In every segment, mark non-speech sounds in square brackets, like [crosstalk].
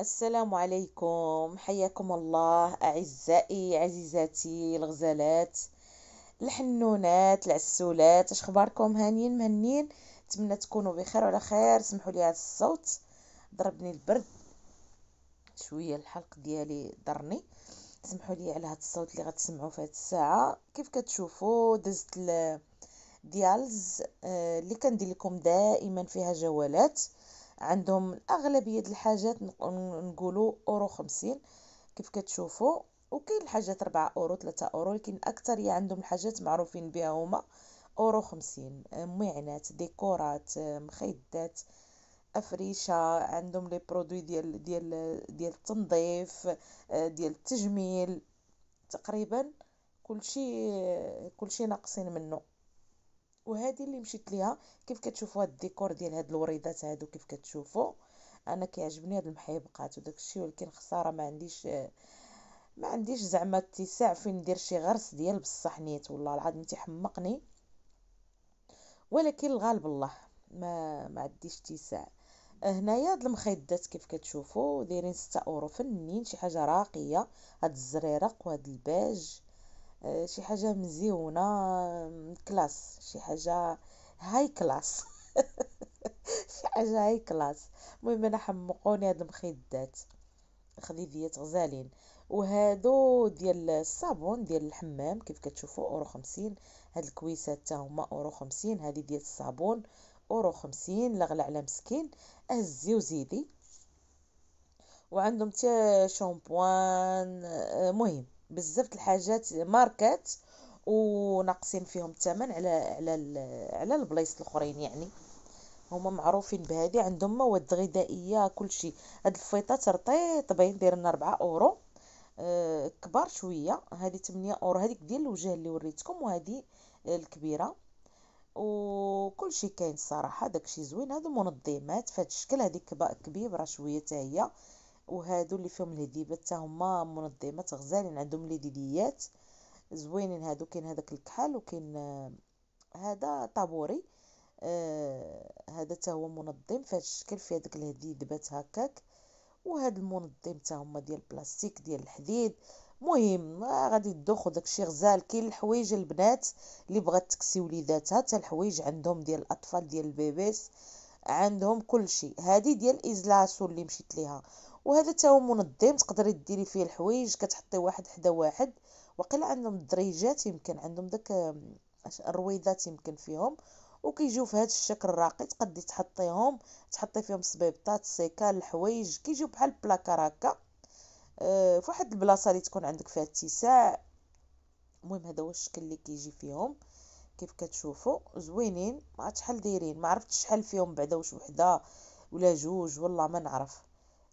السلام عليكم حياكم الله اعزائي عزيزاتي الغزالات الحنونات العسولات اش اخباركم هانيين مهنين نتمنى تكونوا بخير وعلى خير سمحوا لي هذا الصوت ضربني البرد شويه الحلق ديالي ضرني سمحوا لي على هذا الصوت اللي غتسمعوا في هذه الساعه كيف كتشوفوا دزت ديالز آه، اللي كندير لكم دائما فيها جولات عندهم أغلبية الحاجات نقولوا أورو خمسين كيف كتشوفوا وكاين الحاجات ربعة أورو ثلاثة أورو لكن الأكثرية عندهم الحاجات معروفين بها هما أورو خمسين ميعنات ديكورات مخيدات أفريشة عندهم لي برودوي ديال ديال ديال التنظيف ديال التجميل تقريبا كلشي كلشي ناقصين منه وهذه اللي مشيت ليها كيف كتشوفوا هاد الديكور ديال هاد الوريدات هادو كيف كتشوفوا انا كيعجبني هاد المحيبقات وداك الشيء ولكن خساره ما عنديش ما عنديش زعما اتساع فين ندير شي غرس ديال بصح نيت والله العظيم تيحمقني ولكن الغالب الله ما ما عنديش اتساع هنايا هاد المخيدات كيف كتشوفوا دايرين 6 اورو فنين شي حاجه راقيه هاد الزريرق وهاد الباج آه، شي حاجة مزيونة كلاس شي حاجة هاي كلاس [laughs] شي حاجة هاي كلاس المهم انا حمقوني هاد المخدات خديديات غزالين وهادو ديال الصابون ديال الحمام كيف كتشوفوا اورو خمسين هاد الكويسات تا هما اورو خمسين هادي ديال الصابون اورو خمسين لغلا على مسكين اهزي وزيدي وعندهم حتى شامبوان آه، مهم بزاف الحاجات ماركات وناقصين فيهم الثمن على على على البلايص الاخرين يعني هما معروفين بهادي عندهم مواد غذائيه كلشي هاد الفيطات رطيط باين داير لنا 4 اورو أه كبار شويه هادي 8 اورو هذيك ديال الوجه اللي وريتكم وهادي الكبيره وكل شيء كاين الصراحه داكشي زوين هادو منظمات فهاد الشكل هذيك كبيره شويه حتى وهادو اللي فيهم الهديبات حتى هما منظمات غزالين عندهم ليديديات زوينين هادو كاين هذاك الكحل وكاين آه، هذا طابوري آه هذا حتى هو منظم في هذا الشكل في هذاك الهديدبات هكاك وهاد المنظم حتى هما ديال البلاستيك ديال الحديد مهم آه، غادي يدوخو الشيء غزال كاين الحوايج البنات اللي بغات تكسي وليداتها حتى الحوايج عندهم ديال الاطفال ديال البيبيس عندهم كل شيء هذه ديال ازلاسو اللي مشيت ليها وهذا تا هو منظم تقدري ديري فيه الحوايج كتحطي واحد حدا واحد وقيل عندهم الدريجات يمكن عندهم داك الرويضات يمكن فيهم وكيجيو في هذا الشكل الراقي تقدري تحطيهم تحطي فيهم السبيبطات السيكال الحوايج كيجيو بحال بلاكار هكا أه فواحد البلاصه اللي تكون عندك فيها اتساع المهم هذا هو الشكل اللي كيجي فيهم كيف كتشوفوا زوينين ما شحال دايرين ما عرفتش شحال فيهم بعدا واش وحده ولا جوج والله ما نعرف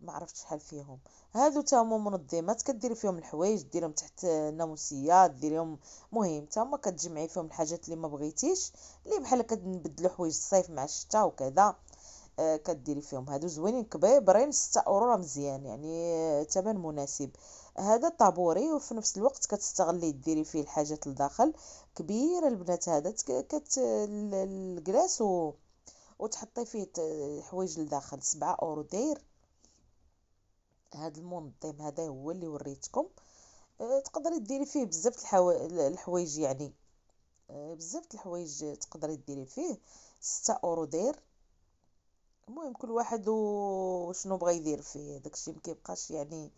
ما عرفتش شحال فيهم هادو تا هما منظمات كديري فيهم الحوايج ديرهم تحت ناموسيه ديريهم مهم تا هما كتجمعي فيهم الحاجات اللي ما بغيتيش اللي بحال كنبدلو حوايج الصيف مع الشتاء وكذا آه كديري فيهم هادو زوينين كبيبرين 6 اورو راه مزيان يعني ثمن آه، مناسب هذا طابوري وفي نفس الوقت كتستغلي ديري فيه الحاجات لداخل كبير البنات هذا كت الكلاس و وتحطي فيه حوايج لداخل سبعة اورو داير هاد المنظم هذا هو اللي وريتكم أه تقدري ديري فيه بزاف د الحوايج يعني أه بزاف الحوايج تقدري ديري فيه ستة اورو داير المهم كل واحد وشنو بغى يدير فيه داكشي ما كيبقاش يعني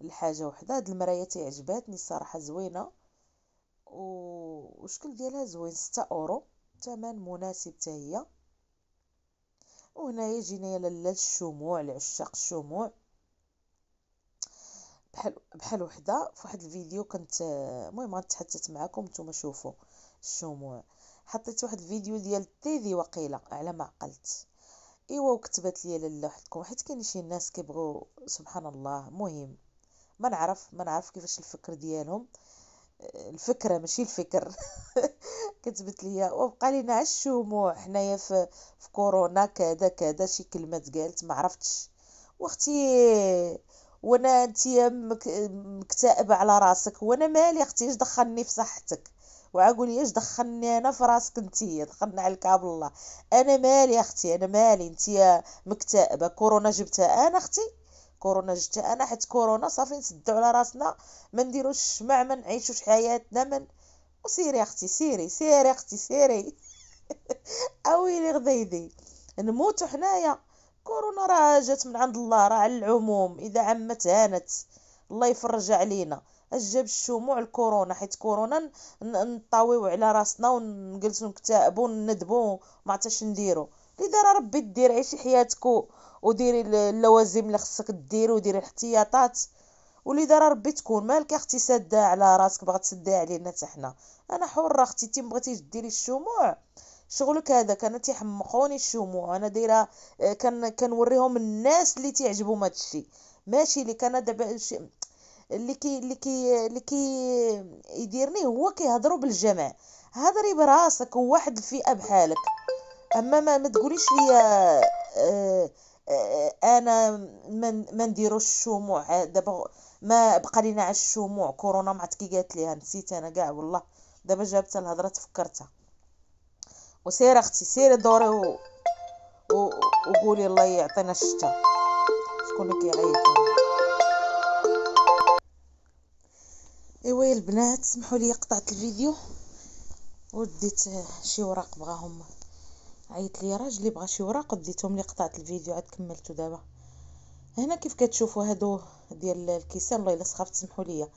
الحاجه وحده هاد المرايه تيعجباتني صراحه زوينه والشكل ديالها زوين ستة اورو ثمن مناسب حتى هي وهنايا يا لالا الشموع لعشاق الشموع بحال بحال وحده فواحد الفيديو كنت المهم غنتحدث معكم نتوما شوفوا الشموع حطيت واحد الفيديو ديال التيفي وقيله على ما عقلت ايوا وكتبت لي لالا وحدكم حيت كاين شي ناس كيبغيو سبحان الله مهم ما نعرف ما نعرف كيفاش الفكر ديالهم الفكره ماشي الفكر [laughs] كتبت لي وبقى لينا الشموع حنايا في في كورونا كذا كذا شي كلمات قالت ما عرفتش واختي وانا انت مكتئب على راسك وانا مالي اختي اش دخلني في صحتك وعقول اش دخلني انا في راسك انت دخلنا على عليك الله انا مالي اختي انا مالي انت مكتئبه كورونا جبتها انا اختي كورونا جبتها انا حيت كورونا صافي نسدو على راسنا ما نديروش الشمع ما نعيشوش حياتنا من وسيري اختي سيري سيري اختي سيري [laughs] اويلي غديدي نموتو حنايا كورونا راه جات من عند الله راه على العموم اذا عمت هانت الله يفرج علينا اجاب الشموع الكورونا حيت كورونا نطاويو على راسنا ونجلسو نكتئبو وندبو ما عرفتش نديرو لذا ربي دير عيشي حياتك وديري اللوازم اللي خصك ديري وديري الاحتياطات ولذا ربي تكون مالك اختي ساده على راسك باغا تسدي علينا حتى حنا انا حره اختي تي بغيتي ديري الشموع شغلك هذا كان تيحمقوني الشموع انا دايره آه، كان كنوريهم الناس اللي تيعجبهم هذا الشيء ماشي اللي كان دابا اللي كي اللي كي اللي كي يديرني هو كيهضروا بالجمع هضري براسك وواحد الفئه بحالك اما ما, ما تقوليش ليا آه، آه، انا ما نديروش الشموع دابا ما بقى لينا على الشموع كورونا ما عاد كي قالت ليها نسيت انا كاع والله دابا جابت الهضره تفكرتها وسير اختي سيري دوري و... و... وقولي الله يعطينا الشتا شكون اللي كيعيط ايوا البنات سمحوا لي قطعت الفيديو وديت شي وراق بغاهم عيط لي راجلي بغا شي وراق وديتهم لي قطعت الفيديو عاد كملتو دابا هنا كيف كتشوفوا هادو ديال الكيسان والله الا سخفت سمحوا لي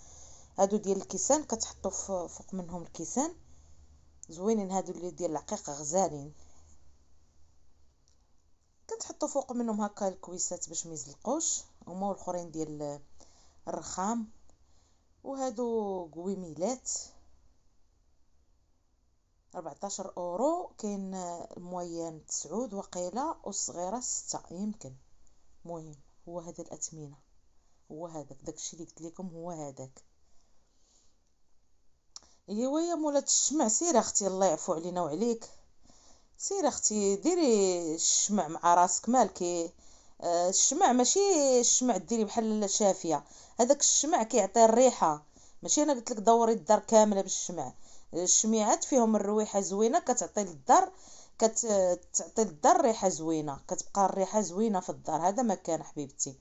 هادو ديال الكيسان كتحطوا فوق منهم الكيسان زوينين هادو اللي ديال العقيق غزالين كنتحطو فوق منهم هكا الكويسات باش ما يزلقوش هما والاخرين ديال الرخام وهادو قويميلات 14 اورو كاين المويان 9 وقيله والصغيره 6 يمكن مهم هو هذا الاثمنه هو هذاك داكشي اللي قلت لكم هو هذاك ايوا يا مولات الشمع سير اختي الله يعفو علينا وعليك سير اختي ديري الشمع مع راسك مالكي آه، الشمع ماشي الشمع ديري بحال شافيه هذاك الشمع كيعطي الريحه ماشي انا قلت لك دوري الدار كامله بالشمع الشميعات فيهم الرويحه زوينه كتعطي للدار كتعطي للدار ريحه زوينه كتبقى الريحه زوينه في الدار هذا ما كان حبيبتي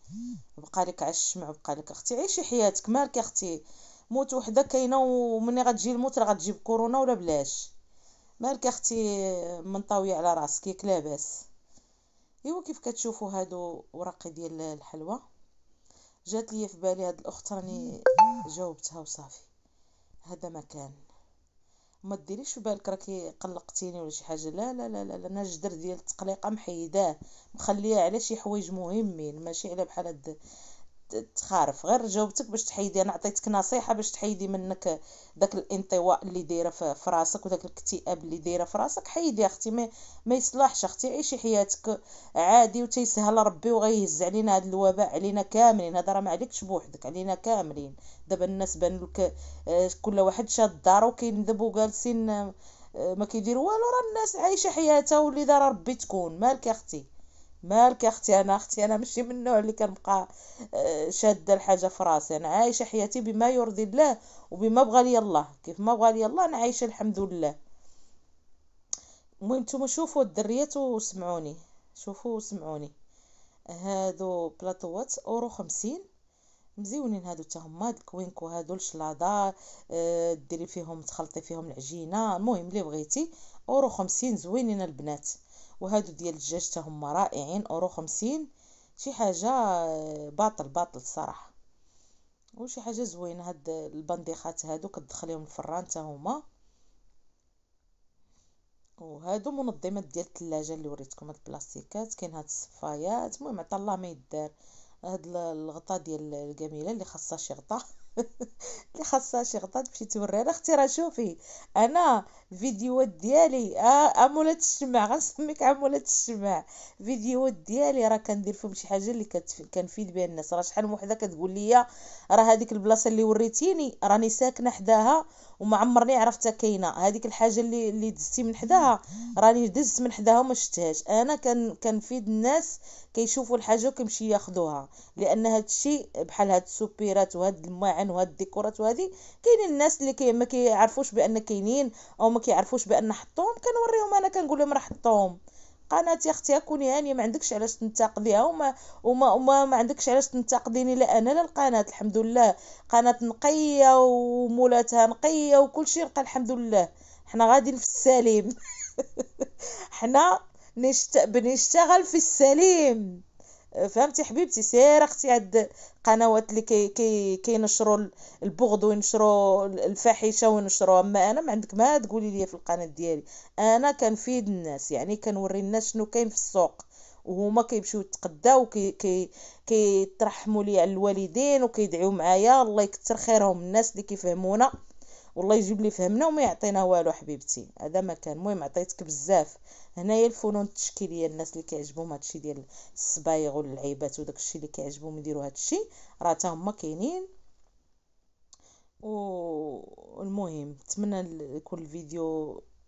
بقى لك على الشمع بقى لك اختي عيشي حياتك مالك اختي موت وحده كاينه ومني غتجي الموت راه غتجيب كورونا ولا بلاش مالك اختي منطوي على راسك ياك لاباس ايوا كيف كتشوفوا هادو ورقي ديال الحلوى جات لي في بالي هاد الاخت راني جاوبتها وصافي هذا مكان ما ديريش في بالك راكي قلقتيني ولا شي حاجه لا لا لا لا انا الجدر ديال التقليقه محيداه مخليه على شي حوايج مهمين ماشي على بحال هاد تخارف غير جاوبتك باش تحيدي انا عطيتك نصيحه باش تحيدي منك داك الانطواء اللي دايره في راسك وداك الاكتئاب اللي دايره في راسك حيدي اختي ما, ما يصلحش اختي عيشي حياتك عادي وتيسهل ربي وغيهز علينا هذا الوباء علينا كاملين هذا راه ما عليكش بوحدك علينا كاملين دابا الناس بان لك آه، كل واحد شاد دارو كيندبوا جالسين آه، ما كيديروا والو راه الناس عايشه حياتها واللي دار ربي تكون مالك يا اختي مالك اختي انا اختي انا ماشي من النوع اللي كنبقى آه، شاده الحاجه في راسي انا عايشه حياتي بما يرضي الله وبما بغى لي الله كيف ما بغى لي الله انا عايشه الحمد لله المهم نتوما شوفوا الدريات وسمعوني شوفوا وسمعوني هادو بلاطوات اورو خمسين مزيونين هادو حتى هما الكوينكو هادو الشلاضه اه ديري فيهم تخلطي فيهم العجينه المهم اللي بغيتي اورو خمسين زوينين البنات وهادو ديال الدجاج هما رائعين اورو خمسين شي حاجة آه، باطل باطل الصراحة وشي حاجة زوينة هاد البنديخات هادو كتدخليهم الفران حتى هما وهادو منظمات ديال الثلاجه اللي وريتكم هاد البلاستيكات كاين هاد الصفايات المهم عطا الله ما يدار هاد الغطا ديال الجميله اللي خاصها شي غطا [laughs] [laughs] اللي خاصها شي غطا تمشي توريها اختي راه شوفي انا الفيديوهات ديالي آه امولات الشمع غنسميك امولات الشمع الفيديوهات ديالي راه كندير فيهم شي حاجه اللي كنفيد بها الناس راه شحال من وحده كتقول لي راه هذيك البلاصه اللي وريتيني راني ساكنه حداها وما عمرني عرفتها كاينه هذيك الحاجه اللي اللي دزتي من حداها راني دزت من حداها وما شفتهاش انا كان كنفيد الناس كيشوفوا الحاجه وكيمشي ياخذوها لان هذا الشيء بحال هاد السوبيرات وهاد الماعن وهاد الديكورات وهذه كاينين الناس اللي كي ما كيعرفوش بان كاينين او ما كيعرفوش بان حطوهم كنوريهم انا كنقول لهم راه حطوهم قناه كوني يعني ما عندكش علاش تنتقديها وما وما, وما ما عندكش علاش تنتقديني لا انا لا القناه الحمد لله قناه نقيه ومولاتها نقيه وكل شيء نقى الحمد لله حنا غاديين في السليم [laughs] حنا نشت... بنشتغل في السليم فهمتي حبيبتي سير اختي هاد القنوات اللي كي كي كينشروا البغض وينشروا الفاحشه وينشروا اما انا ما عندك ما تقولي لي في القناه ديالي انا كنفيد الناس يعني كنوري الناس شنو كاين في السوق وهما كيمشيو يتقداو كي كيترحموا كي لي على الوالدين وكيدعيو معايا الله يكثر خيرهم الناس اللي كيفهمونا والله يجيب لي فهمنا وما يعطينا والو حبيبتي هذا ما كان المهم عطيتك بزاف هنايا الفنون التشكيليه الناس اللي كيعجبهم هادشي ديال الصبايغ واللعيبات وداك الشيء اللي كيعجبهم يديروا هادشي راه حتى هما كاينين والمهم نتمنى يكون الفيديو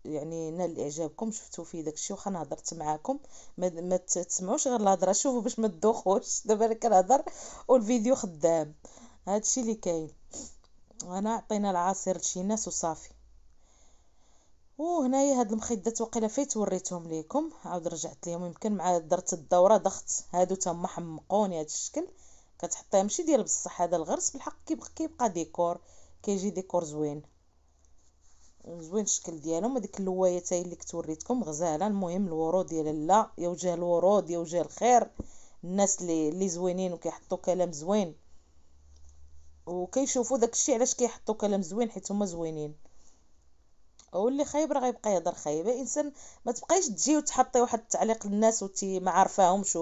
يعني نال اعجابكم شفتوا فيه داكشي واخا انا هضرت معاكم ما, ما تسمعوش غير الهضره شوفوا باش ما تدوخوش [laughs] دابا انا كنهضر والفيديو خدام هادشي اللي كاين انا عطينا العصير لشي ناس وصافي وهنايا هاد المخدات وقيله فيت وريتهم ليكم عاود رجعت ليهم يمكن مع درت الدوره ضغط هادو تما حمقوني هاد الشكل كتحطيه ماشي ديال بصح هذا الغرس بالحق كيبقى كيبقى ديكور كيجي ديكور زوين زوين الشكل ديالهم هذيك اللوايه تاهي اللي كنت وريتكم غزاله المهم الورود ديال لا يا وجه الورود يا وجه الخير الناس اللي زوينين وكيحطوا كلام زوين وكيشوفوا داك الشيء علاش كيحطوا كلام زوين حيت هما زوينين واللي خايب راه غيبقى يهضر خايب انسان ما تبقايش تجي وتحطي واحد التعليق للناس وتي ما عارفاهمش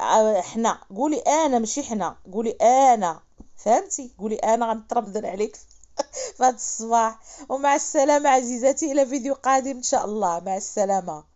آه، حنا قولي انا ماشي حنا قولي انا فهمتي قولي انا غنترمدن [laughs] عليك في الصباح ومع السلامه عزيزاتي الى فيديو قادم ان شاء الله مع السلامه